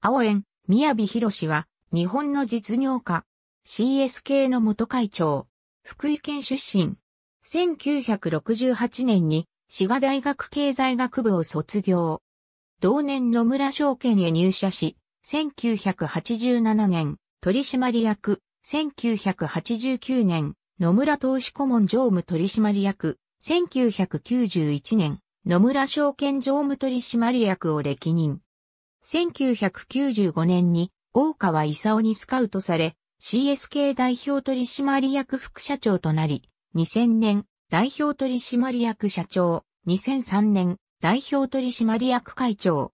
青園、宮城博は、日本の実業家、CSK の元会長、福井県出身。1968年に、滋賀大学経済学部を卒業。同年野村証券へ入社し、1987年、取締役、1989年、野村投資顧問常務取締役、1991年、野村証券常務取締役を歴任。1995年に大川勲にスカウトされ、CSK 代表取締役副社長となり、2000年代表取締役社長、2003年代表取締役会長、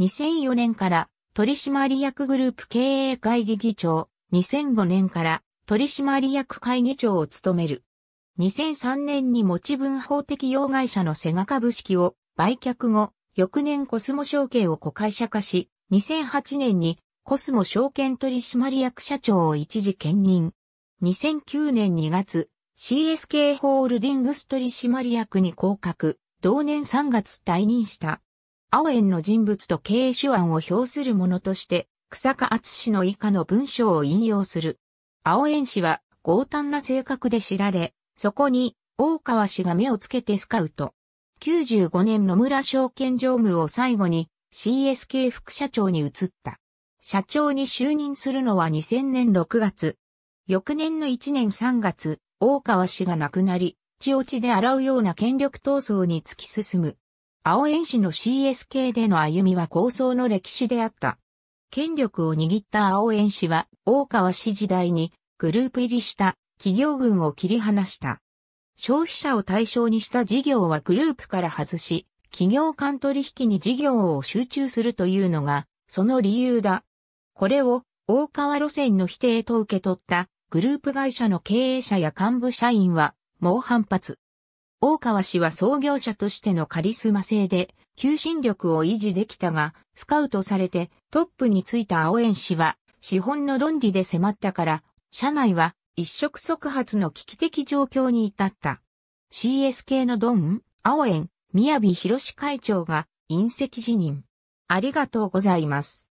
2004年から取締役グループ経営会議議長、2005年から取締役会議長を務める。2003年に持ち分法的用会社のセガ株式を売却後、翌年コスモ証券を子会社化し、2008年にコスモ証券取締役社長を一時兼任。2009年2月、CSK ホールディングス取締役に降格、同年3月退任した。青縁の人物と経営手腕を表するものとして、草加厚氏の以下の文章を引用する。青縁氏は、強胆な性格で知られ、そこに、大川氏が目をつけてスカウト。95年野村証券常務を最後に CSK 副社長に移った。社長に就任するのは2000年6月。翌年の1年3月、大川氏が亡くなり、血落ちで洗うような権力闘争に突き進む。青園氏の CSK での歩みは構想の歴史であった。権力を握った青園氏は、大川氏時代にグループ入りした企業群を切り離した。消費者を対象にした事業はグループから外し、企業間取引に事業を集中するというのが、その理由だ。これを大川路線の否定と受け取ったグループ会社の経営者や幹部社員は猛反発。大川氏は創業者としてのカリスマ性で求心力を維持できたが、スカウトされてトップについた青園氏は資本の論理で迫ったから、社内は一触即発の危機的状況に至った。CSK のドン、青園、宮城博士会長が隕石辞任。ありがとうございます。